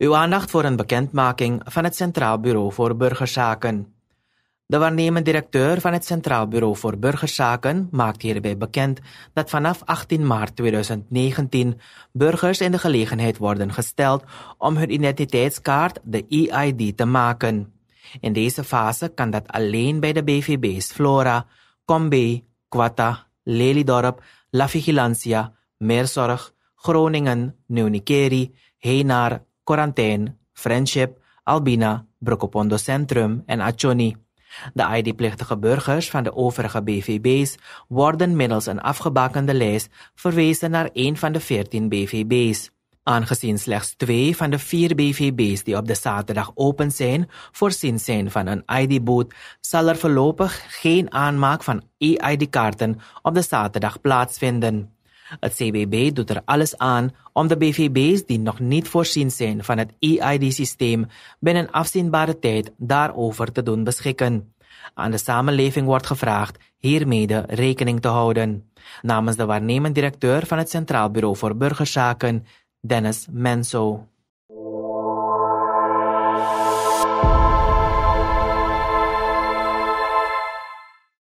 Uw aandacht voor een bekendmaking van het Centraal Bureau voor Burgerzaken. De waarnemend directeur van het Centraal Bureau voor Burgerzaken maakt hierbij bekend dat vanaf 18 maart 2019 burgers in de gelegenheid worden gesteld om hun identiteitskaart, de EID, te maken. In deze fase kan dat alleen bij de BVB's Flora, Combe, Quata, Lelydorp, La Vigilancia, Meerzorg, Groningen, Nieuw-Nikeri, Quarantaine, Friendship, Albina, Brokopondo Centrum en Achoni. De ID-plichtige burgers van de overige BVB's worden middels een afgebakende lijst verwezen naar één van de 14 BVB's. Aangezien slechts twee van de vier BVB's die op de zaterdag open zijn, voorzien zijn van een ID-boot, zal er voorlopig geen aanmaak van e-ID-kaarten op de zaterdag plaatsvinden. Het CBB doet er alles aan om de BVB's die nog niet voorzien zijn van het EID-systeem binnen afzienbare tijd daarover te doen beschikken. Aan de samenleving wordt gevraagd hiermede rekening te houden. Namens de waarnemend directeur van het Centraal Bureau voor Burgerzaken, Dennis Menso.